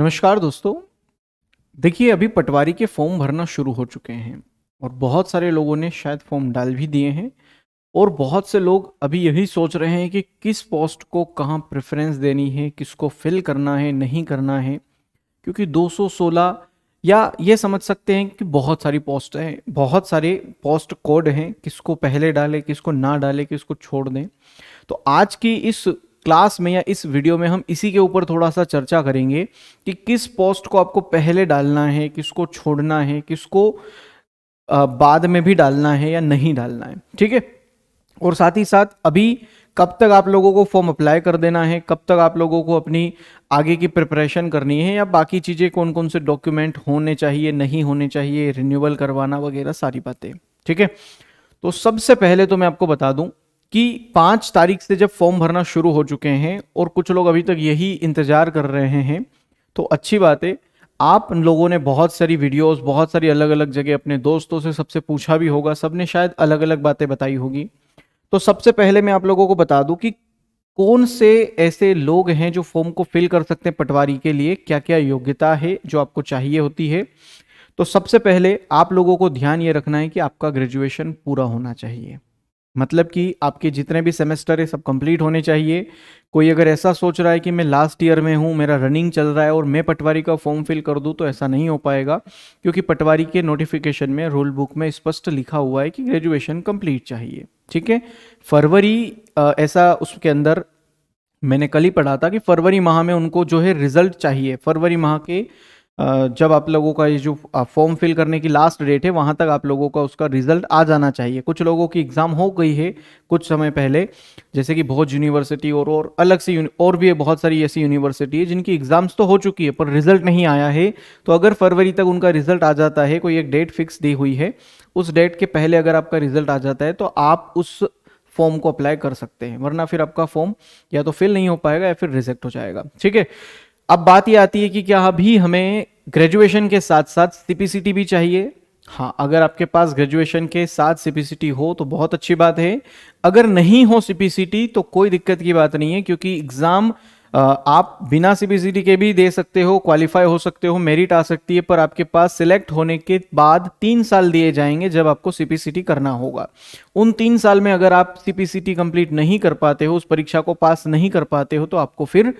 नमस्कार दोस्तों देखिए अभी पटवारी के फॉर्म भरना शुरू हो चुके हैं और बहुत सारे लोगों ने शायद फॉर्म डाल भी दिए हैं और बहुत से लोग अभी यही सोच रहे हैं कि किस पोस्ट को कहाँ प्रेफरेंस देनी है किसको फिल करना है नहीं करना है क्योंकि 216 या ये समझ सकते हैं कि बहुत सारी पोस्ट हैं बहुत सारे पोस्ट कोड हैं किसको पहले डालें किसको ना डालें किसको छोड़ दें तो आज की इस क्लास में या इस वीडियो में हम इसी के ऊपर थोड़ा सा चर्चा करेंगे कि किस पोस्ट को आपको पहले डालना है किसको छोड़ना है किसको बाद में भी डालना है या नहीं डालना है ठीक है और साथ ही साथ अभी कब तक आप लोगों को फॉर्म अप्लाई कर देना है कब तक आप लोगों को अपनी आगे की प्रिपरेशन करनी है या बाकी चीज़ें कौन कौन से डॉक्यूमेंट होने चाहिए नहीं होने चाहिए रिन्यूअल करवाना वगैरह सारी बातें ठीक है तो सबसे पहले तो मैं आपको बता दूं कि पाँच तारीख से जब फॉर्म भरना शुरू हो चुके हैं और कुछ लोग अभी तक यही इंतज़ार कर रहे हैं तो अच्छी बात है आप लोगों ने बहुत सारी वीडियोस बहुत सारी अलग अलग जगह अपने दोस्तों से सबसे पूछा भी होगा सब ने शायद अलग अलग बातें बताई होगी तो सबसे पहले मैं आप लोगों को बता दूं कि कौन से ऐसे लोग हैं जो फॉर्म को फिल कर सकते हैं पटवारी के लिए क्या क्या योग्यता है जो आपको चाहिए होती है तो सबसे पहले आप लोगों को ध्यान ये रखना है कि आपका ग्रेजुएशन पूरा होना चाहिए मतलब कि आपके जितने भी सेमेस्टर है सब कंप्लीट होने चाहिए कोई अगर ऐसा सोच रहा है कि मैं लास्ट ईयर में हूँ मेरा रनिंग चल रहा है और मैं पटवारी का फॉर्म फिल कर दूँ तो ऐसा नहीं हो पाएगा क्योंकि पटवारी के नोटिफिकेशन में रूल बुक में स्पष्ट लिखा हुआ है कि ग्रेजुएशन कंप्लीट चाहिए ठीक है फरवरी ऐसा उसके अंदर मैंने कल ही पढ़ा था कि फरवरी माह में उनको जो है रिजल्ट चाहिए फरवरी माह के जब आप लोगों का ये जो फॉर्म फिल करने की लास्ट डेट है वहाँ तक आप लोगों का उसका रिजल्ट आ जाना चाहिए कुछ लोगों की एग्ज़ाम हो गई है कुछ समय पहले जैसे कि बहुत यूनिवर्सिटी और और अलग से और भी बहुत सारी ऐसी यूनिवर्सिटी है जिनकी एग्ज़ाम्स तो हो चुकी है पर रिजल्ट नहीं आया है तो अगर फरवरी तक उनका रिजल्ट आ जाता है कोई एक डेट फिक्स दी हुई है उस डेट के पहले अगर आपका रिजल्ट आ जाता है तो आप उस फॉर्म को अप्लाई कर सकते हैं वरना फिर आपका फॉर्म या तो फिल नहीं हो पाएगा या फिर रिजेक्ट हो जाएगा ठीक है अब बात यह आती है कि क्या अभी हमें ग्रेजुएशन के साथ साथ सीपीसीटी भी चाहिए हाँ अगर आपके पास ग्रेजुएशन के साथ सीपीसीटी हो तो बहुत अच्छी बात है अगर नहीं हो सीपीसीटी तो कोई दिक्कत की बात नहीं है क्योंकि एग्ज़ाम आप बिना सीपीसीटी के भी दे सकते हो क्वालिफाई हो सकते हो मेरिट आ सकती है पर आपके पास सिलेक्ट होने के बाद तीन साल दिए जाएंगे जब आपको सीपीसीटी करना होगा उन तीन साल में अगर आप सीपीसीटी कंप्लीट नहीं कर पाते हो उस परीक्षा को पास नहीं कर पाते हो तो आपको फिर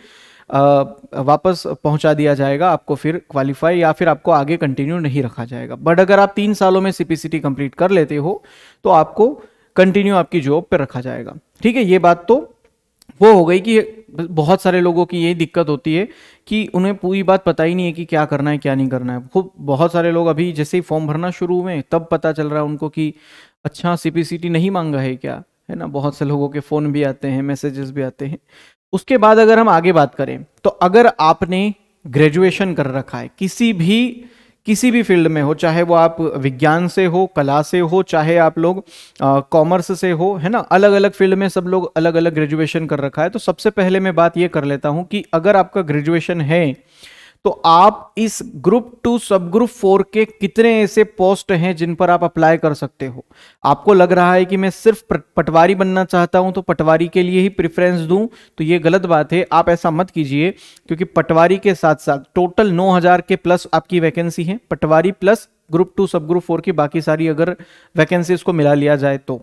वापस पहुंचा दिया जाएगा आपको फिर क्वालिफाई या फिर आपको आगे कंटिन्यू नहीं रखा जाएगा बट अगर आप तीन सालों में सीपीसीटी कंप्लीट कर लेते हो तो आपको कंटिन्यू आपकी जॉब पर रखा जाएगा ठीक है ये बात तो वो हो गई कि बहुत सारे लोगों की यही दिक्कत होती है कि उन्हें पूरी बात पता ही नहीं है कि क्या करना है क्या नहीं करना है खूब बहुत सारे लोग अभी जैसे ही फॉर्म भरना शुरू हुए तब पता चल रहा है उनको कि अच्छा सीपीसीटी नहीं मांगा है क्या है ना बहुत से लोगों के फ़ोन भी आते हैं मैसेजेस भी आते हैं उसके बाद अगर हम आगे बात करें तो अगर आपने ग्रेजुएशन कर रखा है किसी भी किसी भी फील्ड में हो चाहे वो आप विज्ञान से हो कला से हो चाहे आप लोग कॉमर्स से हो है ना अलग अलग फील्ड में सब लोग अलग अलग ग्रेजुएशन कर रखा है तो सबसे पहले मैं बात ये कर लेता हूँ कि अगर आपका ग्रेजुएशन है तो आप इस group two sub group four के कितने ऐसे पोस्ट हैं जिन पर आप अप्लाई कर सकते हो आपको लग रहा है कि मैं सिर्फ पटवारी बनना चाहता हूं तो पटवारी के लिए ही प्रेफरेंस दूं तो ये गलत बात है आप ऐसा मत कीजिए क्योंकि पटवारी के साथ साथ टोटल 9000 के प्लस आपकी वैकेंसी है patwari plus group two sub group four की बाकी सारी अगर वैकेंसीज को मिला लिया जाए तो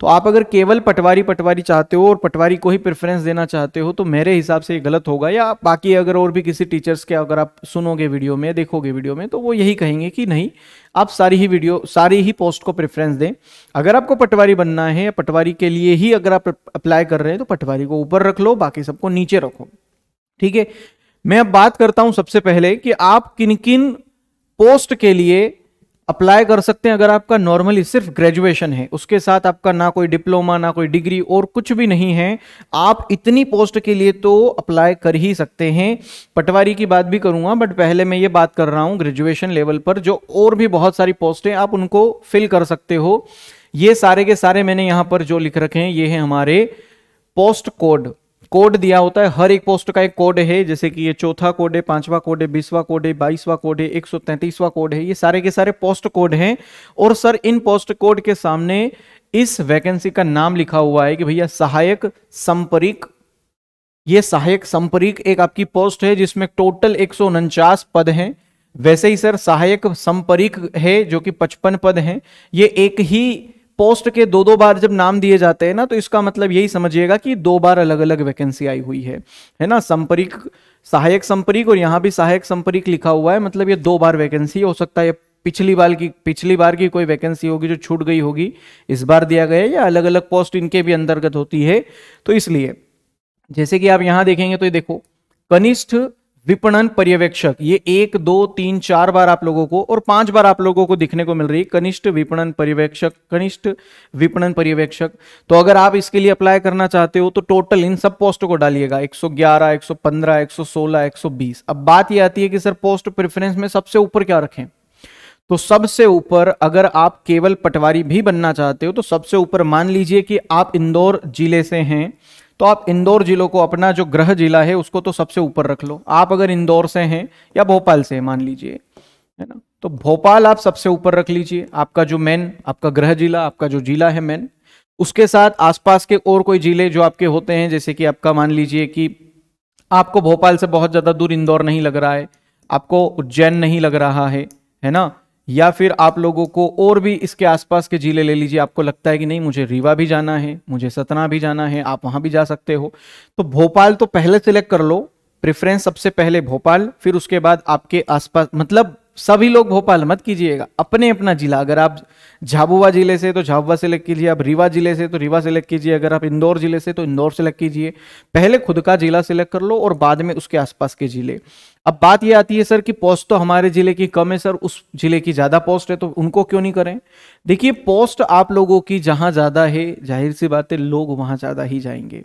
तो आप अगर केवल पटवारी पटवारी चाहते हो और पटवारी को ही प्रेफरेंस देना चाहते हो तो मेरे हिसाब से ये गलत होगा या बाकी अगर और भी किसी टीचर्स के अगर आप सुनोगे वीडियो में देखोगे वीडियो में तो वो यही कहेंगे कि नहीं आप सारी ही वीडियो सारी ही पोस्ट को प्रेफरेंस दें अगर आपको पटवारी बनना है पटवारी के लिए ही अगर आप अप्लाई कर रहे हैं तो पटवारी को ऊपर रख लो बाकी सबको नीचे रखो ठीक है मैं अब बात करता हूं सबसे पहले कि आप किन किन पोस्ट के लिए अप्लाई कर सकते हैं अगर आपका नॉर्मली सिर्फ ग्रेजुएशन है उसके साथ आपका ना कोई डिप्लोमा ना कोई डिग्री और कुछ भी नहीं है आप इतनी पोस्ट के लिए तो अप्लाई कर ही सकते हैं पटवारी की बात भी करूंगा बट पहले मैं ये बात कर रहा हूँ ग्रेजुएशन लेवल पर जो और भी बहुत सारी पोस्ट है आप उनको फिल कर सकते हो ये सारे के सारे मैंने यहाँ पर जो लिख रखे हैं ये है हमारे पोस्ट कोड कोड दिया होता है हर एक पोस्ट का एक कोड है जैसे कि ये चौथा कोड है पांचवा कोड है बीसवा कोड है बाईसवा कोड है एक सौ तैतीसवा कोड है ये सारे के सारे पोस्ट कोड हैं और सर इन पोस्ट कोड के सामने इस वैकेंसी का नाम लिखा हुआ है कि भैया सहायक संपरिक ये सहायक संपरिक एक आपकी पोस्ट है जिसमें टोटल एक पद हैं वैसे ही सर सहायक संपरिक है जो कि पचपन पद हैं ये एक ही पोस्ट के दो दो बार जब नाम दिए जाते हैं ना तो इसका मतलब यही समझिएगा कि दो बार अलग अलग वैकेंसी आई हुई है है ना संपरीक सहायक संपरीक और यहाँ भी सहायक संपरीक लिखा हुआ है मतलब ये दो बार वैकेंसी हो सकता है पिछली बार की पिछली बार की कोई वैकेंसी होगी जो छूट गई होगी इस बार दिया गया है या अलग अलग पोस्ट इनके भी अंतर्गत होती है तो इसलिए जैसे कि आप यहाँ देखेंगे तो ये देखो कनिष्ठ विपणन पर्यवेक्षक ये एक दो तीन चार बार आप लोगों को और पांच बार आप लोगों को दिखने को मिल रही है कनिष्ठ विपणन पर्यवेक्षक कनिष्ठ विपणन पर्यवेक्षक तो अगर आप इसके लिए अप्लाई करना चाहते हो तो टोटल इन सब पोस्टों को डालिएगा 111, 115, 116, 120 अब बात ये आती है कि सर पोस्ट प्रेफरेंस में सबसे ऊपर क्या रखें तो सबसे ऊपर अगर आप केवल पटवारी भी बनना चाहते हो तो सबसे ऊपर मान लीजिए कि आप इंदौर जिले से हैं तो आप इंदौर जिलों को अपना जो ग्रह जिला है उसको तो सबसे ऊपर रख लो आप अगर इंदौर से हैं या भोपाल से मान लीजिए है ना तो भोपाल आप सबसे ऊपर रख लीजिए आपका जो मेन आपका ग्रह जिला आपका जो जिला है मेन उसके साथ आसपास के और कोई जिले जो आपके होते हैं जैसे कि आपका मान लीजिए कि आपको भोपाल से बहुत ज़्यादा दूर इंदौर नहीं लग रहा है आपको उज्जैन नहीं लग रहा है है ना या फिर आप लोगों को और भी इसके आसपास के ज़िले ले लीजिए आपको लगता है कि नहीं मुझे रीवा भी जाना है मुझे सतना भी जाना है आप वहां भी जा सकते हो तो भोपाल तो पहले सेलेक्ट कर लो प्रेफरेंस सबसे पहले भोपाल फिर उसके बाद आपके आसपास मतलब सभी लोग भोपाल मत कीजिएगा अपने अपना जिला अगर आप झाबुआ जिले से तो झाबुआ सेलेक्ट कीजिए आप रीवा जिले से तो रीवा सेलेक्ट कीजिए अगर आप इंदौर जिले से तो इंदौर सेलेक्ट कीजिए पहले खुद का जिला सेलेक्ट कर लो और बाद में उसके आसपास के जिले अब बात यह आती है सर कि पोस्ट तो हमारे जिले की कम है सर उस जिले की ज़्यादा पोस्ट है तो उनको क्यों नहीं करें देखिए पोस्ट आप लोगों की जहां ज़्यादा है जाहिर सी बात है लोग वहां ज़्यादा ही जाएंगे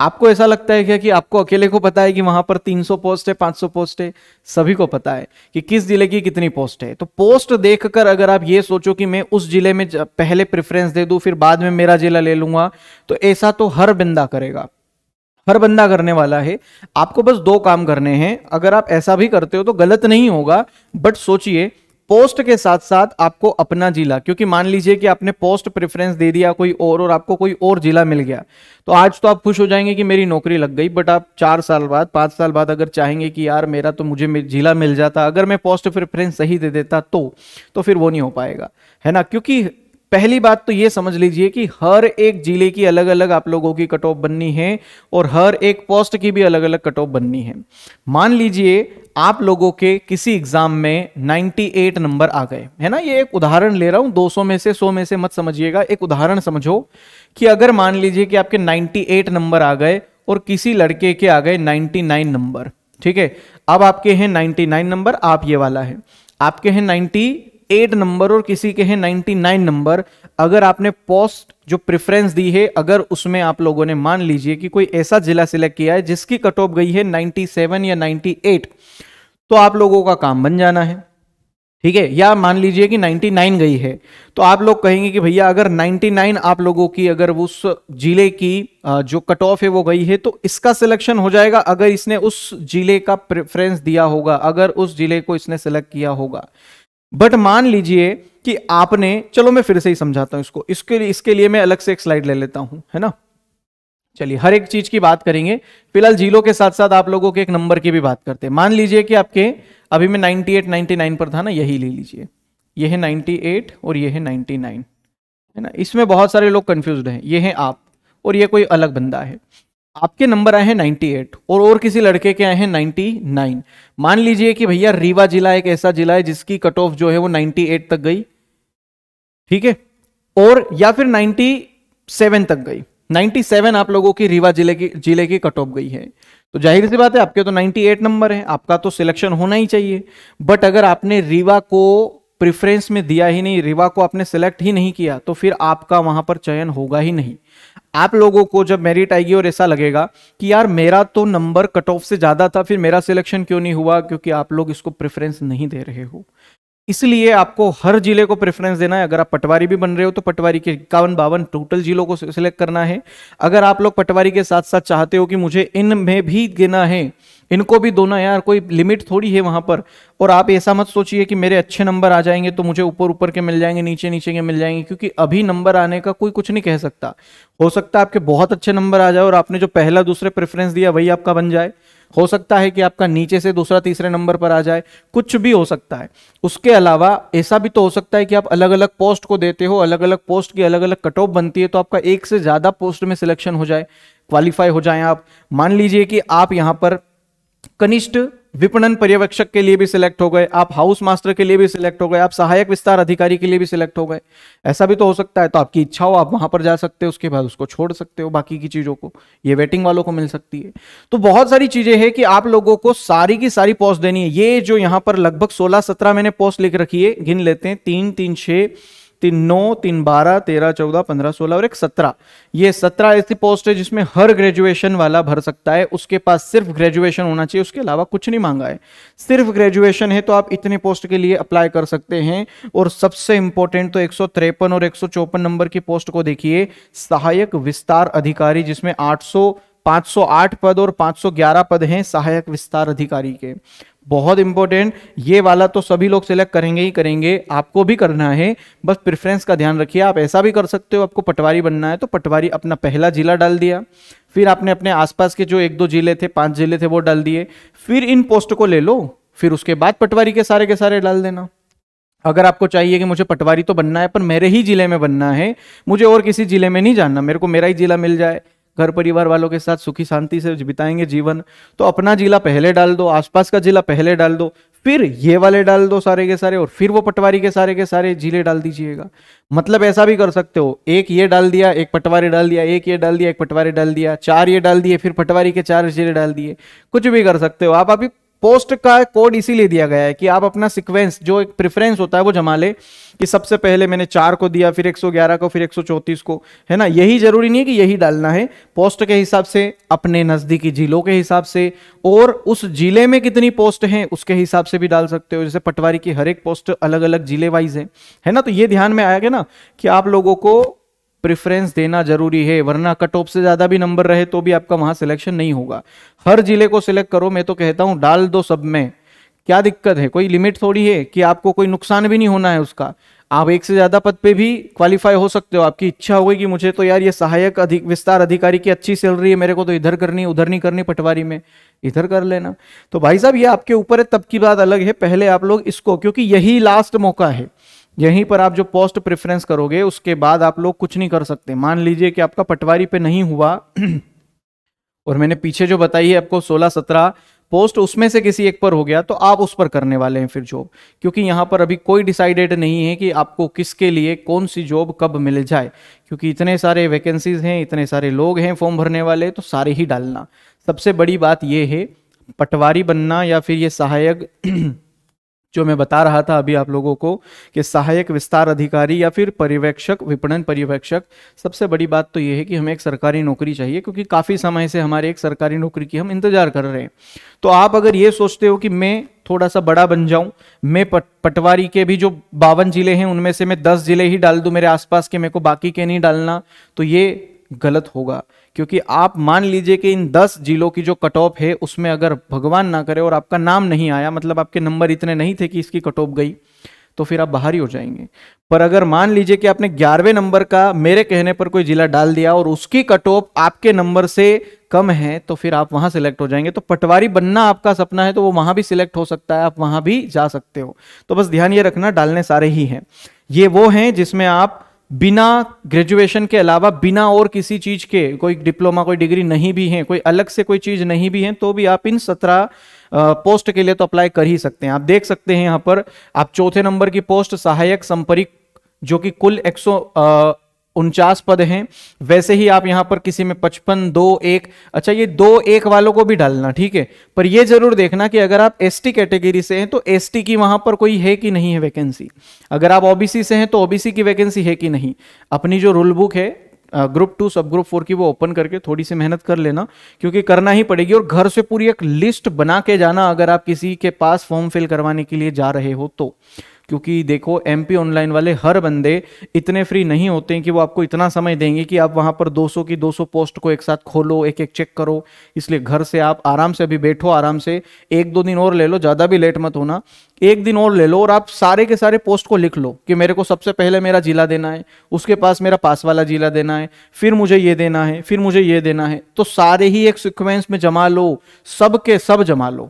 आपको ऐसा लगता है क्या कि आपको अकेले को पता है कि वहां पर 300 पोस्ट है 500 पोस्ट है सभी को पता है कि किस जिले की कितनी पोस्ट है तो पोस्ट देखकर अगर आप ये सोचो कि मैं उस जिले में पहले प्रेफरेंस दे दूं फिर बाद में मेरा जिला ले लूंगा तो ऐसा तो हर बंदा करेगा हर बंदा करने वाला है आपको बस दो काम करने हैं अगर आप ऐसा भी करते हो तो गलत नहीं होगा बट सोचिए पोस्ट के साथ साथ आपको अपना जिला क्योंकि मान लीजिए कि आपने पोस्ट प्रेफरेंस दे दिया कोई और और आपको कोई और जिला मिल गया तो आज तो आप खुश हो जाएंगे कि मेरी नौकरी लग गई बट आप चार साल बाद पांच साल बाद अगर चाहेंगे कि यार मेरा तो मुझे जिला मिल जाता अगर मैं पोस्ट प्रेफरेंस सही दे देता तो, तो फिर वो नहीं हो पाएगा है ना क्योंकि पहली बात तो ये समझ लीजिए कि हर एक जिले की अलग अलग आप लोगों की कट ऑफ बननी है और हर एक पोस्ट की भी अलग अलग कट ऑफ बननी है मान लीजिए आप लोगों के किसी एग्जाम में 98 नंबर आ गए है ना ये एक उदाहरण ले रहा हूं 200 में से 100 में से मत समझिएगा एक उदाहरण समझो कि अगर मान लीजिए कि आपके 98 नंबर आ गए और किसी लड़के के आ गए 99 नंबर ठीक है अब आपके हैं 99 नंबर आप ये वाला है आपके हैं नाइन्टी एट नंबर और किसी के हैं नाइनटी नाइन नंबर अगर आपने पोस्ट जो प्रेफरेंस दी है अगर उसमें आप लोगों ने मान लीजिए कि कोई ऐसा जिला सिलेक्ट किया है जिसकी कट ऑफ गई है नाइनटी सेवन या नाइनटी एट तो आप लोगों का काम बन जाना है ठीक है या मान लीजिए कि 99 गई है तो आप लोग कहेंगे कि भैया अगर 99 आप लोगों की अगर उस जिले की जो कट ऑफ है वो गई है तो इसका सिलेक्शन हो जाएगा अगर इसने उस जिले का प्रेफरेंस दिया होगा अगर उस जिले को इसने सिलेक्ट किया होगा बट मान लीजिए कि आपने चलो मैं फिर से ही समझाता हूं इसको इसके लिए इसके लिए मैं अलग से एक स्लाइड ले लेता हूं है ना चलिए हर एक चीज की बात करेंगे फिलहाल जीरो के साथ साथ आप लोगों के एक नंबर की भी बात करते हैं मान लीजिए कि आपके अभी मैं 98 99 पर था ना यही ले लीजिए ये है 98 और ये है 99 है ना इसमें बहुत सारे लोग कंफ्यूज हैं ये है आप और ये कोई अलग बंदा है आपके नंबर आए हैं 98 और और किसी लड़के के आए हैं 99 मान लीजिए कि भैया रीवा जिला एक ऐसा जिला है जिसकी कट ऑफ जो है वो 98 तक गई ठीक है और या फिर 97 तक गई 97 आप लोगों की रीवा जिले की जिले की कट ऑफ गई है तो जाहिर सी बात है आपके तो 98 नंबर है आपका तो सिलेक्शन होना ही चाहिए बट अगर आपने रीवा को प्रिफरेंस में दिया ही नहीं रीवा को आपने सेलेक्ट ही नहीं किया तो फिर आपका वहां पर चयन होगा ही नहीं आप लोगों को जब मेरिट आएगी और ऐसा लगेगा कि यार मेरा तो नंबर कट ऑफ से ज़्यादा था फिर मेरा सिलेक्शन क्यों नहीं हुआ क्योंकि आप लोग इसको प्रेफरेंस नहीं दे रहे हो इसलिए आपको हर जिले को प्रेफरेंस देना है अगर आप पटवारी भी बन रहे हो तो पटवारी के इक्यावन बावन टोटल जिलों को सिलेक्ट करना है अगर आप लोग पटवारी के साथ साथ चाहते हो कि मुझे इन में भी गिना है इनको भी दो ना यार कोई लिमिट थोड़ी है वहाँ पर और आप ऐसा मत सोचिए कि मेरे अच्छे नंबर आ जाएंगे तो मुझे ऊपर ऊपर के मिल जाएंगे नीचे नीचे के मिल जाएंगे क्योंकि अभी नंबर आने का कोई कुछ नहीं कह सकता हो सकता है आपके बहुत अच्छे नंबर आ जाए और आपने जो पहला दूसरे प्रेफरेंस दिया वही आपका बन जाए हो सकता है कि आपका नीचे से दूसरा तीसरे नंबर पर आ जाए कुछ भी हो सकता है उसके अलावा ऐसा भी तो हो सकता है कि आप अलग अलग पोस्ट को देते हो अलग अलग पोस्ट की अलग अलग कट ऑफ बनती है तो आपका एक से ज़्यादा पोस्ट में सिलेक्शन हो जाए क्वालिफाई हो जाए आप मान लीजिए कि आप यहाँ पर कनिष्ठ विपणन पर्यवेक्षक के लिए भी सिलेक्ट हो गए आप हाउस मास्टर के लिए भी सिलेक्ट हो गए आप सहायक विस्तार अधिकारी के लिए भी सिलेक्ट हो गए ऐसा भी तो हो सकता है तो आपकी इच्छा हो आप वहां पर जा सकते हो उसके बाद उसको छोड़ सकते हो बाकी की चीजों को ये वेटिंग वालों को मिल सकती है तो बहुत सारी चीजें हैं कि आप लोगों को सारी की सारी पोस्ट देनी है ये जो यहां पर लगभग सोलह सत्रह मैंने पोस्ट लिख रखी है गिन लेते हैं तीन तीन छह तीन नौ तीन बारह तेरह चौदह पंद्रह सोलह और एक सत्रह ये सत्रह ऐसी पोस्ट है जिसमें हर ग्रेजुएशन वाला भर सकता है उसके पास सिर्फ ग्रेजुएशन होना चाहिए उसके अलावा कुछ नहीं मांगा है सिर्फ ग्रेजुएशन है तो आप इतने पोस्ट के लिए अप्लाई कर सकते हैं और सबसे इंपॉर्टेंट तो एक और एक नंबर की पोस्ट को देखिए सहायक विस्तार अधिकारी जिसमें आठ 508 पद और 511 पद हैं सहायक विस्तार अधिकारी के बहुत इंपॉर्टेंट ये वाला तो सभी लोग सिलेक्ट करेंगे ही करेंगे आपको भी करना है बस प्रेफरेंस का ध्यान रखिए आप ऐसा भी कर सकते हो आपको पटवारी बनना है तो पटवारी अपना पहला जिला डाल दिया फिर आपने अपने आसपास के जो एक दो जिले थे पांच जिले थे वो डाल दिए फिर इन पोस्ट को ले लो फिर उसके बाद पटवारी के सारे के सारे डाल देना अगर आपको चाहिए कि मुझे पटवारी तो बनना है पर मेरे ही जिले में बनना है मुझे और किसी जिले में नहीं जाना मेरे को मेरा ही जिला मिल जाए घर परिवार वालों के साथ सुखी शांति से बिताएंगे जीवन तो अपना जिला पहले डाल दो आसपास का जिला पहले डाल दो फिर ये वाले डाल दो सारे के सारे और फिर वो पटवारी के सारे के सारे जिले डाल दीजिएगा मतलब ऐसा भी कर सकते हो एक ये डाल दिया एक पटवारी डाल दिया एक ये डाल दिया एक पटवारी डाल दिया चार ये डाल दिए फिर पटवारी के चार जिले डाल दिए कुछ भी कर सकते हो आप अभी पोस्ट का कोड इसीलिए दिया गया है कि आप अपना सिक्वेंस जो एक प्रेफरेंस होता है वो जमा ले कि सबसे पहले मैंने चार को दिया फिर 111 को फिर 134 को है ना यही जरूरी नहीं है कि यही डालना है पोस्ट के हिसाब से अपने नज़दीकी जिलों के हिसाब से और उस जिले में कितनी पोस्ट हैं उसके हिसाब से भी डाल सकते हो जैसे पटवारी की हर एक पोस्ट अलग अलग जिले वाइज है है ना तो ये ध्यान में आएगा ना कि आप लोगों को प्रेफरेंस देना जरूरी है वरना कट ऑफ से ज़्यादा भी नंबर रहे तो भी आपका वहां सिलेक्शन नहीं होगा हर जिले को सिलेक्ट करो मैं तो कहता हूं डाल दो सब में क्या दिक्कत है कोई लिमिट थोड़ी है कि आपको कोई नुकसान भी नहीं होना है उसका आप एक से ज़्यादा पद पे भी क्वालिफाई हो सकते हो आपकी इच्छा होगी कि मुझे तो यार ये सहायक अधिक विस्तार अधिकारी की अच्छी सैलरी है मेरे को तो इधर करनी उधर नहीं करनी पटवारी में इधर कर लेना तो भाई साहब ये आपके ऊपर है तब की बात अलग है पहले आप लोग इसको क्योंकि यही लास्ट मौका है यहीं पर आप जो पोस्ट प्रेफरेंस करोगे उसके बाद आप लोग कुछ नहीं कर सकते मान लीजिए कि आपका पटवारी पे नहीं हुआ और मैंने पीछे जो बताई है आपको 16 17 पोस्ट उसमें से किसी एक पर हो गया तो आप उस पर करने वाले हैं फिर जॉब क्योंकि यहाँ पर अभी कोई डिसाइडेड नहीं है कि आपको किसके लिए कौन सी जॉब कब मिल जाए क्योंकि इतने सारे वैकेंसीज हैं इतने सारे लोग हैं फॉर्म भरने वाले तो सारे ही डालना सबसे बड़ी बात यह है पटवारी बनना या फिर ये सहायक जो मैं बता रहा था अभी आप लोगों को कि सहायक विस्तार अधिकारी या फिर पर्यवेक्षक विपणन पर्यवेक्षक सबसे बड़ी बात तो ये है कि हमें एक सरकारी नौकरी चाहिए क्योंकि काफ़ी समय से हमारे एक सरकारी नौकरी की हम इंतज़ार कर रहे हैं तो आप अगर ये सोचते हो कि मैं थोड़ा सा बड़ा बन जाऊं मैं पट, पटवारी के भी जो बावन जिले हैं उनमें से मैं दस जिले ही डाल दूं मेरे आसपास के मेरे को बाकी के नहीं डालना तो ये गलत होगा क्योंकि आप मान लीजिए कि इन दस जिलों की जो कट ऑफ है उसमें अगर भगवान ना करे और आपका नाम नहीं आया मतलब आपके नंबर इतने नहीं थे कि इसकी कट ऑफ गई तो फिर आप बाहर ही हो जाएंगे पर अगर मान लीजिए कि आपने ग्यारहवें नंबर का मेरे कहने पर कोई जिला डाल दिया और उसकी कट ऑफ आपके नंबर से कम है तो फिर आप वहां सिलेक्ट हो जाएंगे तो पटवारी बनना आपका सपना है तो वो वहां भी सिलेक्ट हो सकता है आप वहां भी जा सकते हो तो बस ध्यान ये रखना डालने सारे ही हैं ये वो हैं जिसमें आप बिना ग्रेजुएशन के अलावा बिना और किसी चीज के कोई डिप्लोमा कोई डिग्री नहीं भी है कोई अलग से कोई चीज नहीं भी है तो भी आप इन सत्रह पोस्ट के लिए तो अप्लाई कर ही सकते हैं आप देख सकते हैं यहाँ पर आप चौथे नंबर की पोस्ट सहायक संपरिक जो कि कुल एक उनचास पद हैं वैसे ही आप यहां पर किसी में पचपन दो एक अच्छा ये दो एक वालों को भी डालना ठीक है पर ये जरूर देखना कि अगर आप एसटी कैटेगरी से हैं तो एसटी की वहां पर कोई है कि नहीं है वैकेंसी अगर आप ओबीसी से हैं तो ओबीसी की वैकेंसी है कि नहीं अपनी जो रूल बुक है group two sub group four की वो ओपन करके थोड़ी सी मेहनत कर लेना क्योंकि करना ही पड़ेगी और घर से पूरी एक लिस्ट बना के जाना अगर आप किसी के पास फॉर्म फिल करवाने के लिए जा रहे हो तो क्योंकि देखो एम ऑनलाइन वाले हर बंदे इतने फ्री नहीं होते हैं कि वो आपको इतना समय देंगे कि आप वहां पर 200 की 200 पोस्ट को एक साथ खोलो एक एक चेक करो इसलिए घर से आप आराम से अभी बैठो आराम से एक दो दिन और ले लो ज़्यादा भी लेट मत होना एक दिन और ले लो और आप सारे के सारे पोस्ट को लिख लो कि मेरे को सबसे पहले मेरा जिला देना है उसके पास मेरा पास वाला जिला देना है फिर मुझे ये देना है फिर मुझे ये देना है तो सारे ही एक सिक्वेंस में जमा लो सब के सब जमा लो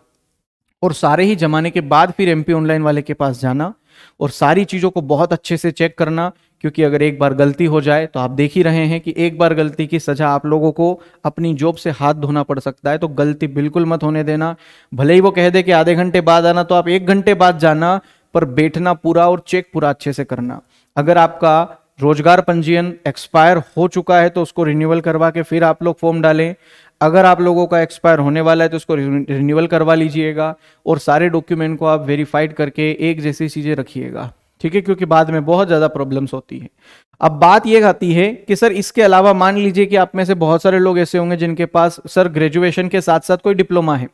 और सारे ही जमाने के बाद फिर एमपी ऑनलाइन वाले के पास जाना और सारी चीज़ों को बहुत अच्छे से चेक करना क्योंकि अगर एक बार गलती हो जाए तो आप देख ही रहे हैं कि एक बार गलती की सज़ा आप लोगों को अपनी जॉब से हाथ धोना पड़ सकता है तो गलती बिल्कुल मत होने देना भले ही वो कह दे कि आधे घंटे बाद आना तो आप एक घंटे बाद जाना पर बैठना पूरा और चेक पूरा अच्छे से करना अगर आपका रोजगार पंजीयन एक्सपायर हो चुका है तो उसको रिन्यूअल करवा के फिर आप लोग फॉर्म डालें अगर आप लोगों का एक्सपायर होने वाला है तो उसको रिन्यूअल करवा लीजिएगा और सारे डॉक्यूमेंट को आप वेरीफाइड करके एक जैसी चीज़ें रखिएगा ठीक है क्योंकि बाद में बहुत ज़्यादा प्रॉब्लम्स होती है अब बात यह आती है कि सर इसके अलावा मान लीजिए कि आप में से बहुत सारे लोग ऐसे होंगे जिनके पास सर ग्रेजुएशन के साथ साथ कोई डिप्लोमा है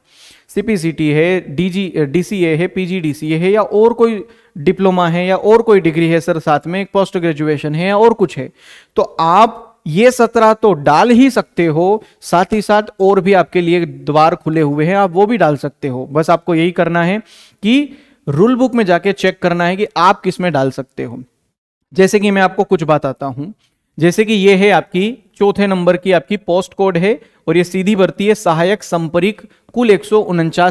सीपीसीटी है डीजी डीसीए है पीजीडीसीए है या और कोई डिप्लोमा है या और कोई डिग्री है सर साथ में एक पोस्ट ग्रेजुएशन है या और कुछ है तो आप ये सत्रह तो डाल ही सकते हो साथ ही साथ और भी आपके लिए द्वार खुले हुए हैं आप वो भी डाल सकते हो बस आपको यही करना है कि रूल बुक में जाके चेक करना है कि आप किस में डाल सकते हो जैसे कि मैं आपको कुछ बताता हूं जैसे कि ये है आपकी चौथे नंबर की आपकी पोस्ट कोड है और ये सीधी भर्ती है सहायक संपरिक कुल एक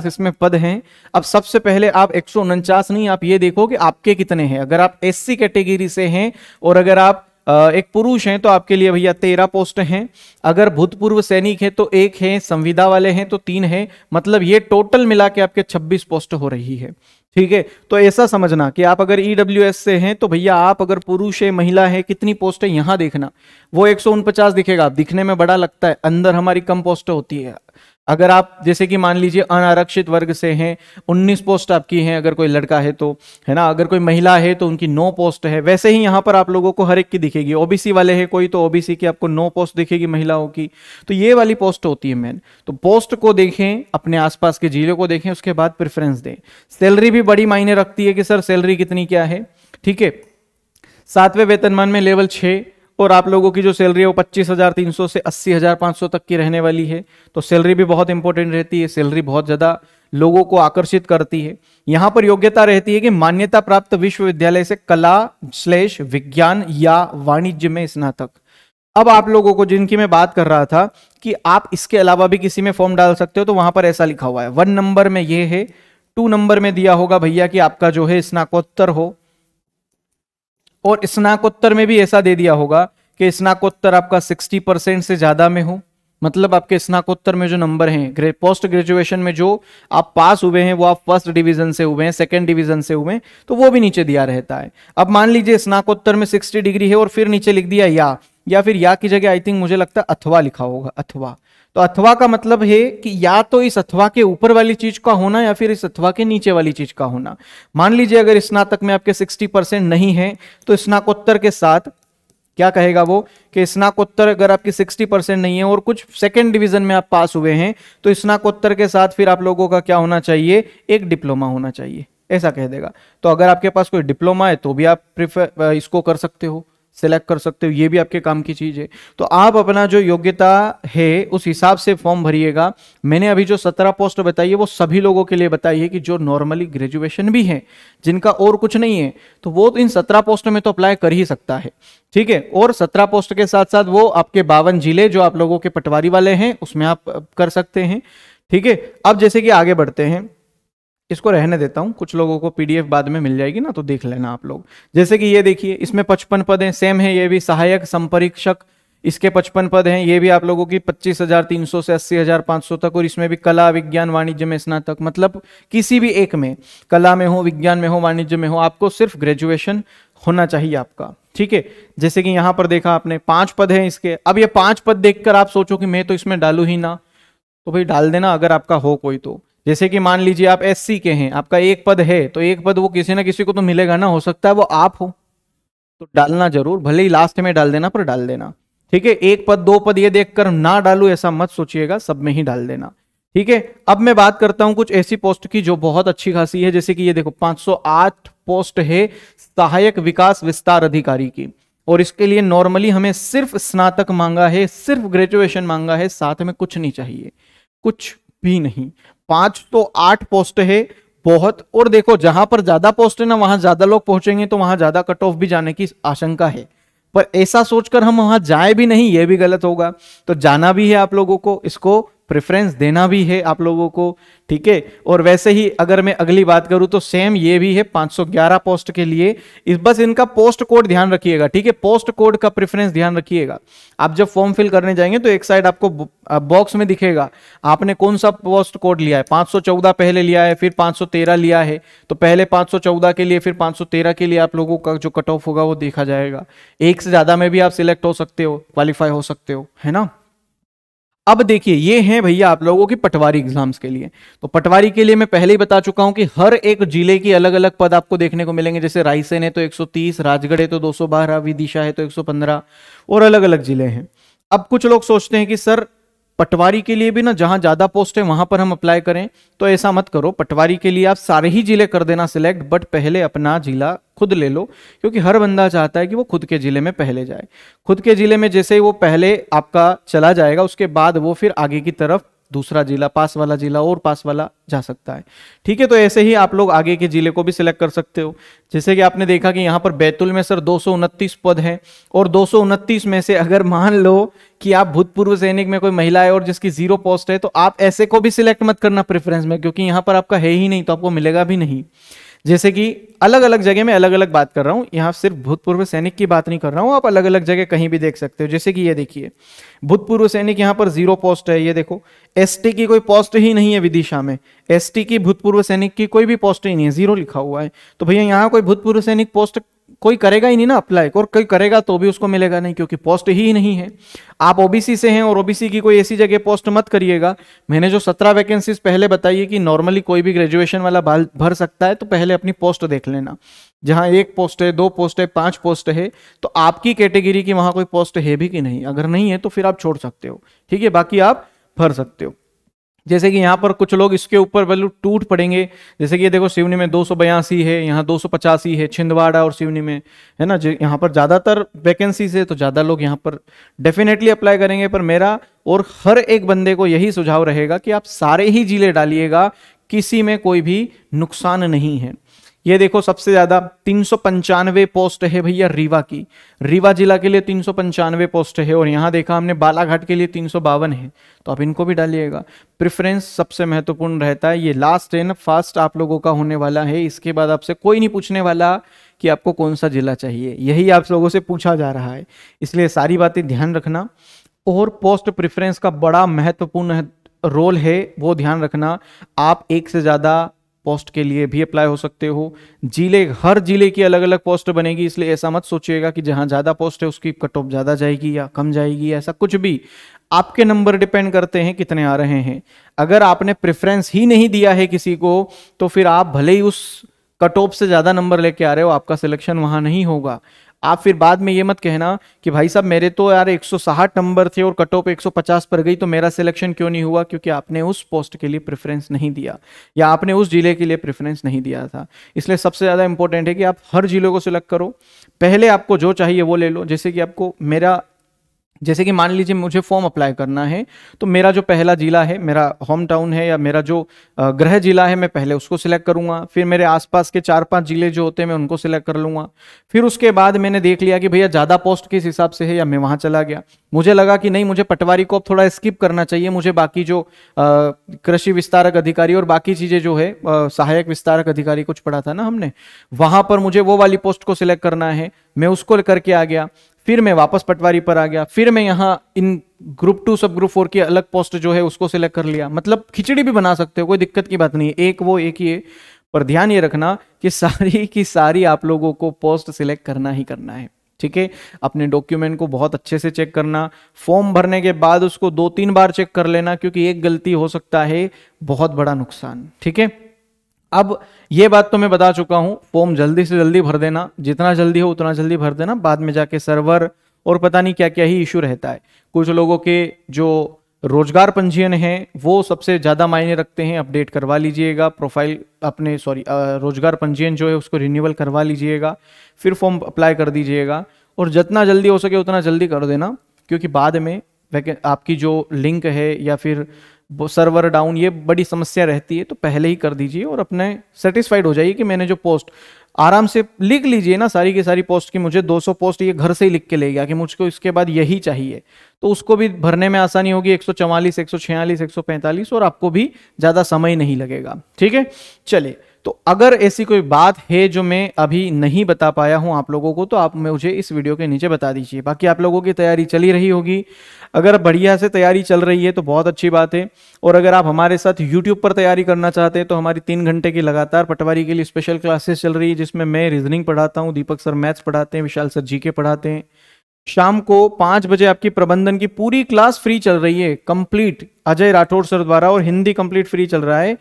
इसमें पद हैं अब सबसे पहले आप एक नहीं आप ये देखो कि आपके कितने हैं अगर आप एससी कैटेगरी से हैं और अगर आप एक पुरुष हैं तो आपके लिए भैया तेरह पोस्ट हैं अगर भूतपूर्व सैनिक हैं तो एक हैं संविदा वाले हैं तो तीन हैं मतलब ये टोटल मिला के आपके छब्बीस पोस्ट हो रही है ठीक है तो ऐसा समझना कि आप अगर ईडब्ल्यू e से हैं तो भैया आप अगर पुरुष है महिला है कितनी पोस्ट है यहां देखना वो एक दिखेगा दिखने में बड़ा लगता है अंदर हमारी कम पोस्ट होती है अगर आप जैसे कि मान लीजिए अनारक्षित वर्ग से हैं 19 पोस्ट आपकी हैं अगर कोई लड़का है तो है ना अगर कोई महिला है तो उनकी 9 पोस्ट है वैसे ही यहां पर आप लोगों को हर एक की दिखेगी ओबीसी वाले हैं कोई तो ओबीसी की आपको 9 पोस्ट दिखेगी महिलाओं की तो ये वाली पोस्ट होती है मैन तो पोस्ट को देखें अपने आसपास के जिले को देखें उसके बाद प्रिफरेंस दें सैलरी भी बड़ी मायने रखती है कि सर सैलरी कितनी क्या है ठीक है सातवें वेतनमान में लेवल छः और आप लोगों की जो सैलरी है वो पच्चीस हजार तीन सौ से अस्सी हजार पाँच सौ तक की रहने वाली है तो सैलरी भी बहुत इंपॉर्टेंट रहती है सैलरी बहुत ज़्यादा लोगों को आकर्षित करती है यहाँ पर योग्यता रहती है कि मान्यता प्राप्त विश्वविद्यालय से कला श्लेष विज्ञान या वाणिज्य में स्नातक अब आप लोगों को जिनकी मैं बात कर रहा था कि आप इसके अलावा भी किसी में फॉर्म डाल सकते हो तो वहां पर ऐसा लिखा हुआ है वन नंबर में ये है टू नंबर में दिया होगा भैया कि आपका जो है स्नाकोत्तर हो और स्नाकोत्तर में भी ऐसा दे दिया होगा कि स्नाकोत्तर आपका 60 परसेंट से ज़्यादा में हो मतलब आपके स्नाकोत्तर में जो नंबर हैं पोस्ट ग्रेजुएशन में जो आप पास हुए हैं वो आप फर्स्ट डिवीजन से हुए हैं सेकंड डिवीजन से हुए हैं तो वो भी नीचे दिया रहता है अब मान लीजिए स्नाकोत्तर में 60 डिग्री है और फिर नीचे लिख दिया या या फिर या की जगह आई थिंक मुझे लगता है अथवा लिखा होगा अथवा तो अथवा का मतलब है कि या तो इस अथवा के ऊपर वाली चीज का होना या फिर इस अथवा के नीचे वाली चीज का होना मान लीजिए अगर स्नातक में आपके 60 परसेंट नहीं है तो स्नाकोत्तर के साथ क्या कहेगा वो कि स्नाकोत्तर अगर आपके 60 परसेंट नहीं है और कुछ सेकेंड डिवीजन में आप पास हुए हैं तो स्नाकोत्तर के साथ फिर आप लोगों का क्या होना चाहिए एक डिप्लोमा होना चाहिए ऐसा कह देगा तो अगर आपके पास कोई डिप्लोमा है तो भी आप प्रिफर इसको कर सकते हो सेलेक्ट कर सकते हो ये भी आपके काम की चीज़ है तो आप अपना जो योग्यता है उस हिसाब से फॉर्म भरिएगा मैंने अभी जो सत्रह पोस्ट बताई है वो सभी लोगों के लिए बताई है कि जो नॉर्मली ग्रेजुएशन भी है जिनका और कुछ नहीं है तो वो तो इन सत्रह पोस्ट में तो अप्लाई कर ही सकता है ठीक है और सत्रह पोस्ट के साथ साथ वो आपके बावन जिले जो आप लोगों के पटवारी वाले हैं उसमें आप कर सकते हैं ठीक है अब जैसे कि आगे बढ़ते हैं इसको रहने देता हूँ कुछ लोगों को पीडीएफ बाद में मिल जाएगी ना तो देख लेना आप लोग जैसे कि ये देखिए इसमें पचपन पद हैं सेम है ये भी सहायक संपरीक्षक इसके पचपन पद हैं ये भी आप लोगों की पच्चीस हजार तीन सौ से अस्सी हजार पांच सौ तक और इसमें भी कला विज्ञान वाणिज्य में स्नातक मतलब किसी भी एक में कला में हो विज्ञान में हो वाणिज्य में हो आपको सिर्फ ग्रेजुएशन होना चाहिए आपका ठीक है जैसे कि यहाँ पर देखा आपने पांच पद हैं इसके अब ये पांच पद देखकर आप सोचो कि मैं तो इसमें डालू ही ना तो भाई डाल देना अगर आपका हो कोई तो जैसे कि मान लीजिए आप एस के हैं आपका एक पद है तो एक पद वो किसी ना किसी को तो मिलेगा ना हो सकता है वो आप हो तो डालना जरूर भले ही लास्ट में डाल देना पर डाल देना ठीक है एक पद दो पद ये देखकर ना डालू ऐसा मत सोचिएगा सब में ही डाल देना ठीक है अब मैं बात करता हूं कुछ ऐसी पोस्ट की जो बहुत अच्छी खासी है जैसे कि ये देखो पांच पोस्ट है सहायक विकास विस्तार अधिकारी की और इसके लिए नॉर्मली हमें सिर्फ स्नातक मांगा है सिर्फ ग्रेजुएशन मांगा है साथ में कुछ नहीं चाहिए कुछ भी नहीं पांच तो आठ पोस्ट है बहुत और देखो जहां पर ज्यादा पोस्ट है ना वहां ज्यादा लोग पहुंचेंगे तो वहां ज्यादा कट ऑफ भी जाने की आशंका है पर ऐसा सोचकर हम वहां जाए भी नहीं ये भी गलत होगा तो जाना भी है आप लोगों को इसको प्रेफरेंस देना भी है आप लोगों को ठीक है और वैसे ही अगर मैं अगली बात करूं तो सेम ये भी है 511 पोस्ट के लिए इस बस इनका पोस्ट कोड ध्यान रखिएगा ठीक है पोस्ट कोड का प्रेफरेंस ध्यान रखिएगा आप जब फॉर्म फिल करने जाएंगे तो एक साइड आपको बॉक्स में दिखेगा आपने कौन सा पोस्ट कोड लिया है पांच पहले लिया है फिर पांच लिया है तो पहले पांच के लिए फिर पांच के लिए आप लोगों का जो कट ऑफ होगा वो देखा जाएगा एक से ज़्यादा में भी आप सिलेक्ट हो सकते हो क्वालिफाई हो सकते हो है ना अब देखिए ये हैं भैया आप लोगों की पटवारी एग्जाम्स के लिए तो पटवारी के लिए मैं पहले ही बता चुका हूं कि हर एक जिले की अलग अलग पद आपको देखने को मिलेंगे जैसे रायसेन है तो 130 राजगढ़ है तो 212 विदिशा है तो 115 और अलग अलग जिले हैं अब कुछ लोग सोचते हैं कि सर पटवारी के लिए भी ना जहां ज्यादा पोस्ट है वहां पर हम अप्लाई करें तो ऐसा मत करो पटवारी के लिए आप सारे ही जिले कर देना सिलेक्ट बट पहले अपना जिला खुद ले लो क्योंकि हर बंदा चाहता है कि वो खुद के जिले में पहले जाए खुद के जिले में जैसे ही वो पहले आपका चला जाएगा उसके बाद वो फिर आगे की तरफ दूसरा जिला पास वाला जिला और पास वाला जा सकता है ठीक है तो ऐसे ही आप लोग आगे के जिले को भी सिलेक्ट कर सकते हो जैसे कि आपने देखा कि यहाँ पर बैतूल में सर दो पद हैं और दो में से अगर मान लो कि आप भूतपूर्व सैनिक में कोई महिला है और जिसकी जीरो पोस्ट है तो आप ऐसे को भी सिलेक्ट मत करना प्रेफरेंस में क्योंकि यहाँ पर आपका है ही नहीं तो आपको मिलेगा भी नहीं जैसे कि अलग अलग जगह में अलग अलग बात कर रहा हूँ यहाँ सिर्फ भूतपूर्व सैनिक की बात नहीं कर रहा हूँ आप अलग अलग जगह कहीं भी देख सकते हो जैसे कि ये देखिए भूतपूर्व सैनिक यहाँ पर जीरो पोस्ट है ये देखो एसटी की कोई पोस्ट ही नहीं है विदिशा में एसटी की भूतपूर्व सैनिक की कोई भी पोस्ट ही नहीं है जीरो लिखा हुआ है तो भैया यहाँ कोई भूतपूर्व सैनिक पोस्ट कोई करेगा ही नहीं ना अप्लाई और कोई करेगा तो भी उसको मिलेगा नहीं क्योंकि पोस्ट ही नहीं है आप ओबीसी से हैं और ओबीसी की कोई ऐसी जगह पोस्ट मत करिएगा मैंने जो सत्रह वैकेंसीज पहले बताई है कि नॉर्मली कोई भी ग्रेजुएशन वाला भर सकता है तो पहले अपनी पोस्ट देख लेना जहां एक पोस्ट है दो पोस्ट है पांच पोस्ट है तो आपकी कैटेगरी की वहां कोई पोस्ट है भी कि नहीं अगर नहीं है तो फिर आप छोड़ सकते हो ठीक है बाकी आप भर सकते हो जैसे कि यहाँ पर कुछ लोग इसके ऊपर वैल्यू टूट पड़ेंगे जैसे कि ये देखो सिवनी में दो है यहाँ दो है छिंदवाड़ा और सिवनी में है ना यहाँ पर ज़्यादातर वैकेंसीज है तो ज़्यादा लोग यहाँ पर डेफिनेटली अप्लाई करेंगे पर मेरा और हर एक बंदे को यही सुझाव रहेगा कि आप सारे ही जिले डालिएगा किसी में कोई भी नुकसान नहीं है ये देखो सबसे ज्यादा तीन पोस्ट है भैया रीवा की रीवा जिला के लिए तीन पोस्ट है और यहाँ देखा हमने बालाघाट के लिए तीन है तो आप इनको भी डालिएगा प्रेफरेंस सबसे महत्वपूर्ण रहता है ये लास्ट एंड फास्ट आप लोगों का होने वाला है इसके बाद आपसे कोई नहीं पूछने वाला कि आपको कौन सा जिला चाहिए यही आप लोगों से पूछा जा रहा है इसलिए सारी बातें ध्यान रखना और पोस्ट प्रिफरेंस का बड़ा महत्वपूर्ण रोल है वो ध्यान रखना आप एक से ज़्यादा पोस्ट के लिए भी अप्लाई हो सकते हो जिले हर जिले की अलग अलग पोस्ट बनेगी इसलिए ऐसा मत सोचिएगा कि जहां ज़्यादा पोस्ट है उसकी कट ऑफ ज़्यादा जाएगी या कम जाएगी ऐसा कुछ भी आपके नंबर डिपेंड करते हैं कितने आ रहे हैं अगर आपने प्रेफरेंस ही नहीं दिया है किसी को तो फिर आप भले ही उस कट ऑफ से ज़्यादा नंबर लेके आ रहे हो आपका सिलेक्शन वहां नहीं होगा आप फिर बाद में ये मत कहना कि भाई साहब मेरे तो यार एक नंबर थे और कट ऑफ 150 पर गई तो मेरा सिलेक्शन क्यों नहीं हुआ क्योंकि आपने उस पोस्ट के लिए प्रेफरेंस नहीं दिया या आपने उस ज़िले के लिए प्रेफरेंस नहीं दिया था इसलिए सबसे ज़्यादा इंपॉर्टेंट है कि आप हर ज़िले को सिलेक्ट करो पहले आपको जो चाहिए वो ले लो जैसे कि आपको मेरा जैसे कि मान लीजिए मुझे फॉर्म अप्लाई करना है तो मेरा जो पहला ज़िला है मेरा होम टाउन है या मेरा जो गृह ज़िला है मैं पहले उसको सिलेक्ट करूंगा फिर मेरे आसपास के चार पांच ज़िले जो होते हैं मैं उनको सिलेक्ट कर लूंगा फिर उसके बाद मैंने देख लिया कि भैया ज़्यादा पोस्ट किस हिसाब से है या मैं वहां चला गया मुझे लगा कि नहीं मुझे पटवारी को अब थोड़ा स्किप करना चाहिए मुझे बाकी जो कृषि विस्तारक अधिकारी और बाकी चीज़ें जो है सहायक विस्तारक अधिकारी कुछ पढ़ा था ना हमने वहां पर मुझे वो वाली पोस्ट को सिलेक्ट करना है मैं उसको करके आ गया फिर मैं वापस पटवारी पर आ गया फिर मैं यहाँ इन group two sub group four की अलग पोस्ट जो है उसको सिलेक्ट कर लिया मतलब खिचड़ी भी बना सकते हो कोई दिक्कत की बात नहीं है एक वो एक ही है पर ध्यान ये रखना कि सारी की सारी आप लोगों को पोस्ट सिलेक्ट करना ही करना है ठीक है अपने डॉक्यूमेंट को बहुत अच्छे से चेक करना फॉर्म भरने के बाद उसको दो तीन बार चेक कर लेना क्योंकि एक गलती हो सकता है बहुत बड़ा नुकसान ठीक है अब ये बात तो मैं बता चुका हूँ फॉर्म जल्दी से जल्दी भर देना जितना जल्दी हो उतना जल्दी भर देना बाद में जाके सर्वर और पता नहीं क्या क्या ही इशू रहता है कुछ लोगों के जो रोजगार पंजीयन है वो सबसे ज़्यादा मायने रखते हैं अपडेट करवा लीजिएगा प्रोफाइल अपने सॉरी रोजगार पंजीयन जो है उसको रिन्यूअल करवा लीजिएगा फिर फॉर्म अप्लाई कर दीजिएगा और जितना जल्दी हो सके उतना जल्दी कर देना क्योंकि बाद में आपकी जो लिंक है या फिर सर्वर डाउन ये बड़ी समस्या रहती है तो पहले ही कर दीजिए और अपने सेटिस्फाइड हो जाइए कि मैंने जो पोस्ट आराम से लिख लीजिए ना सारी की सारी पोस्ट की मुझे 200 पोस्ट ये घर से ही लिख के ले गया कि मुझको इसके बाद यही चाहिए तो उसको भी भरने में आसानी होगी एक 144, 146, 145 और आपको भी ज़्यादा समय नहीं लगेगा ठीक है चलिए तो अगर ऐसी कोई बात है जो मैं अभी नहीं बता पाया हूं आप लोगों को तो आप मुझे इस वीडियो के नीचे बता दीजिए बाकी आप लोगों की तैयारी चली रही होगी अगर बढ़िया से तैयारी चल रही है तो बहुत अच्छी बात है और अगर आप हमारे साथ यूट्यूब पर तैयारी करना चाहते हैं तो हमारी तीन घंटे की लगातार पटवारी के लिए स्पेशल क्लासेस चल रही है जिसमें मैं रीजनिंग पढ़ाता हूँ दीपक सर मैथ्स पढ़ाते हैं विशाल सर जी पढ़ाते हैं शाम को पांच बजे आपकी प्रबंधन की पूरी क्लास फ्री चल रही है कंप्लीट अजय राठौड़ सर द्वारा और हिंदी कंप्लीट फ्री चल रहा है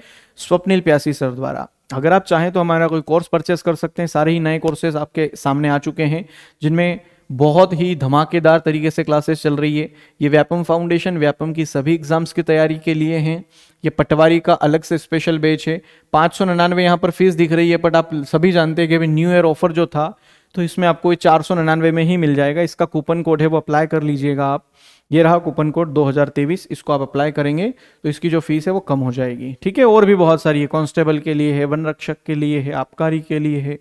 स्वप्निल प्यासी सर द्वारा अगर आप चाहें तो हमारा कोई कोर्स परचेस कर सकते हैं सारे ही नए कोर्सेज आपके सामने आ चुके हैं जिनमें बहुत ही धमाकेदार तरीके से क्लासेस चल रही है ये व्यापम फाउंडेशन व्यापम की सभी एग्जाम्स की तैयारी के लिए हैं ये पटवारी का अलग से स्पेशल बैच है पाँच सौ निन्यानवे यहाँ पर फीस दिख रही है बट आप सभी जानते हैं कि अभी न्यू ईयर ऑफर जो था तो इसमें आपको चार सौ निन्यानवे में ही मिल जाएगा इसका कूपन कोड है वो अप्लाई कर लीजिएगा आप ये रहा कूपन कोड 2023 इसको आप अप्लाई करेंगे तो इसकी जो फीस है वो कम हो जाएगी ठीक है और भी बहुत सारी है कांस्टेबल के लिए है वन रक्षक के लिए है आबकारी के लिए है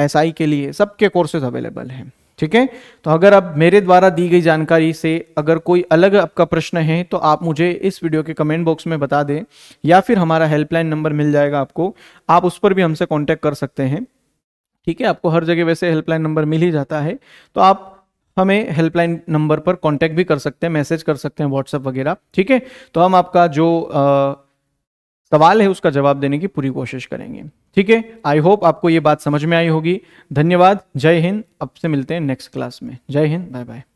एसआई के लिए सबके कोर्सेज अवेलेबल हैं ठीक है तो अगर आप मेरे द्वारा दी गई जानकारी से अगर कोई अलग आपका प्रश्न है तो आप मुझे इस वीडियो के कमेंट बॉक्स में बता दें या फिर हमारा हेल्पलाइन नंबर मिल जाएगा आपको आप उस पर भी हमसे कॉन्टैक्ट कर सकते हैं ठीक है आपको हर जगह वैसे हेल्पलाइन नंबर मिल ही जाता है तो आप हमें हेल्पलाइन नंबर पर कांटेक्ट भी कर सकते हैं मैसेज कर सकते हैं व्हाट्सएप वगैरह ठीक है तो हम आपका जो आ, सवाल है उसका जवाब देने की पूरी कोशिश करेंगे ठीक है आई होप आपको ये बात समझ में आई होगी धन्यवाद जय हिंद अब से मिलते हैं नेक्स्ट क्लास में जय हिंद बाय बाय